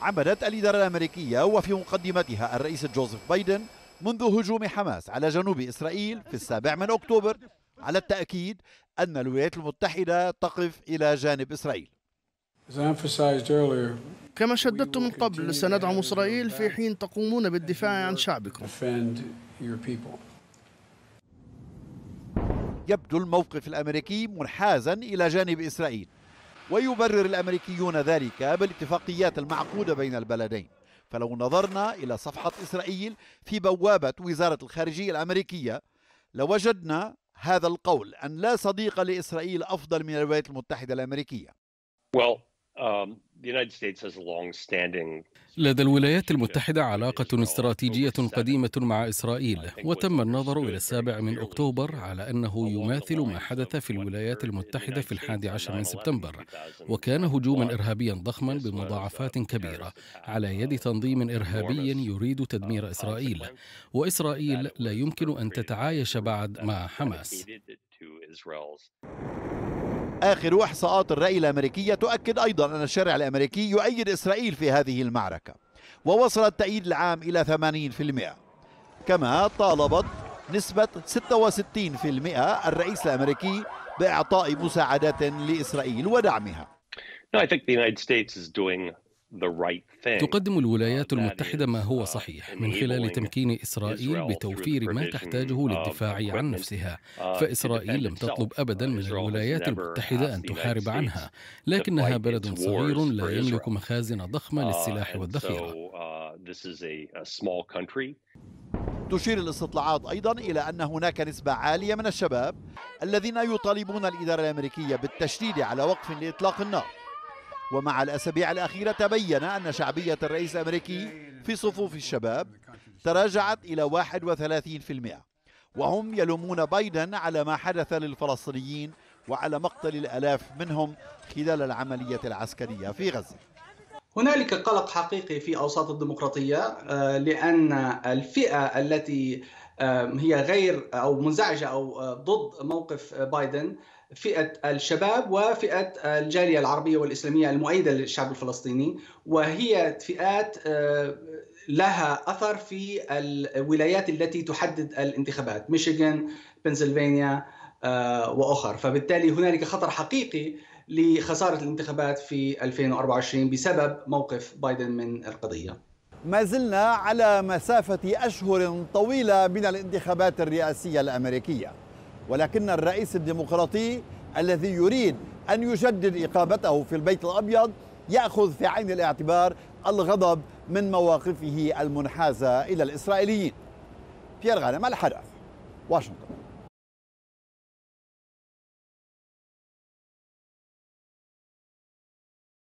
عملت الإدارة الأمريكية وفي مقدمتها الرئيس جوزيف بايدن منذ هجوم حماس على جنوب إسرائيل في السابع من أكتوبر على التأكيد أن الولايات المتحدة تقف إلى جانب إسرائيل كما شددت من قبل سندعم إسرائيل في حين تقومون بالدفاع عن شعبكم يبدو الموقف الأمريكي منحازا إلى جانب إسرائيل ويبرر الأمريكيون ذلك بالاتفاقيات المعقودة بين البلدين فلو نظرنا إلى صفحة إسرائيل في بوابة وزارة الخارجية الأمريكية لوجدنا هذا القول أن لا صديق لإسرائيل أفضل من الولايات المتحدة الأمريكية well. Um, لدى الولايات المتحدة علاقة استراتيجية قديمة مع إسرائيل وتم النظر إلى السابع من أكتوبر على أنه يماثل ما حدث في الولايات المتحدة في الحادي عشر من سبتمبر وكان هجوما إرهابيا ضخما بمضاعفات كبيرة على يد تنظيم إرهابي يريد uh, تدمير إسرائيل وإسرائيل لا يمكن أن تتعايش بعد مع حماس آخر إحصاءات الرأي الأمريكية تؤكد أيضا أن الشارع الأمريكي يؤيد إسرائيل في هذه المعركة ووصل التأييد العام إلى 80% كما طالبت نسبة 66% الرئيس الأمريكي بإعطاء مساعدات لإسرائيل ودعمها. No, I think the United States is doing تقدم الولايات uh, المتحدة ما هو uh, صحيح من خلال تمكين إسرائيل بتوفير ما تحتاجه للدفاع عن نفسها uh, فإسرائيل لم تطلب أبدا من الولايات المتحدة أن تحارب عنها لكنها بلد صغير لا يملك مخازن ضخمة للسلاح والذخيرة تشير الاستطلاعات أيضا إلى أن هناك نسبة عالية من الشباب الذين يطالبون الإدارة الأمريكية بالتشديد على وقف لإطلاق النار ومع الأسابيع الأخيرة تبين أن شعبية الرئيس الأمريكي في صفوف الشباب تراجعت إلى 31% وهم يلومون بايدن على ما حدث للفلسطينيين وعلى مقتل الآلاف منهم خلال العملية العسكرية في غزة هنالك قلق حقيقي في اوساط الديمقراطيه آه، لان الفئه التي آه، هي غير او منزعجه او آه، ضد موقف بايدن فئه الشباب وفئه الجاليه العربيه والاسلاميه المؤيده للشعب الفلسطيني وهي فئات آه، لها اثر في الولايات التي تحدد الانتخابات ميشيغان بنسلفانيا آه، واخر فبالتالي هنالك خطر حقيقي لخساره الانتخابات في 2024 بسبب موقف بايدن من القضيه ما زلنا على مسافه اشهر طويله من الانتخابات الرئاسيه الامريكيه ولكن الرئيس الديمقراطي الذي يريد أن يجدد إقامته في البيت الأبيض يأخذ في عين الاعتبار الغضب من مواقفه المنحازة إلى الإسرائيليين بيير غانم الحرف واشنطن